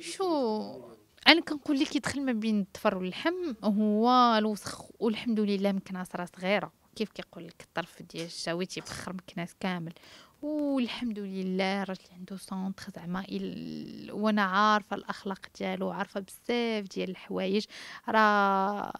شو انا كنقول لك يدخل ما بين الطفر واللحم هو الوسخ والحمد لله مكناس راه صغيره كيف كيقول لك الطرف ديال الشاوي تيبخر مكناس كامل والحمد لله الراجل عنده سونتر زعما وانا عارفه الاخلاق ديالو عارفه بزاف ديال الحوايج راه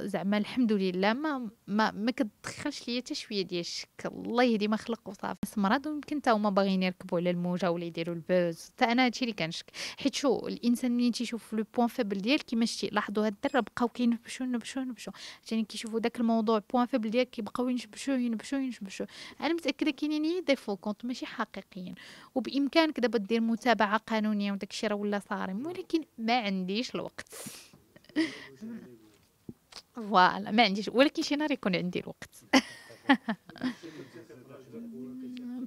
زعما الحمد لله ما ما, ما كتدخلش ليا حتى شويه ديال الشك الله يهدي ما خلق وصافي بس مرض ويمكن حتى هما باغيين يركبوا على الموجه ولا يديروا البوز حتى انا هادشي اللي كنشك حيت شو الانسان ملي تيشوف لو بوين فيبل ديال كيما شتي لاحظوا هاد الدره بقاو كينبشوا نبشوا نبشوا عشان كيشوفوا داك الموضوع بوين فيبل ديال كيبقاو ينبشو ينبشو ينبشو انا متاكده كاينين ديفو كونت ماشي حقيقيين وبامكانك دابا دير متابعه قانونيه وداكشي راه ولا صارم ولكن ما عنديش الوقت فوالا ما عنديش ولكن شي نهار يكون عندي الوقت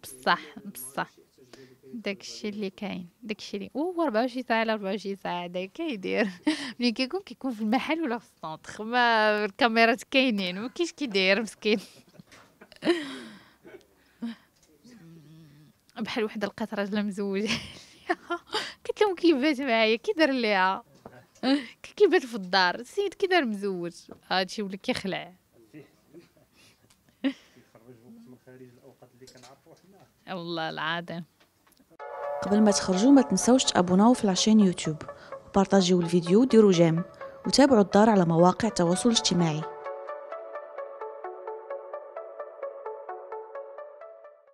بصح بصح داكشي اللي كاين داكشي اللي هو 24 ساعه على 24 ساعه هذا كيدير ملي كيكون كيكون في المحل ولا في السونتر ما الكاميرات كاينين ما كاينش كيدير مسكين بحال واحد لقات راجل مزوجه قلت لهم بات معايا كي دار ليها بات في الدار السيد كي دار مزوج هادشي ولا كيخلع والله العظيم قبل ما تخرجوا ما تنساوش تابوناو في لاشين يوتيوب وبارطاجيو الفيديو وديروا جيم وتابعوا الدار على مواقع التواصل الاجتماعي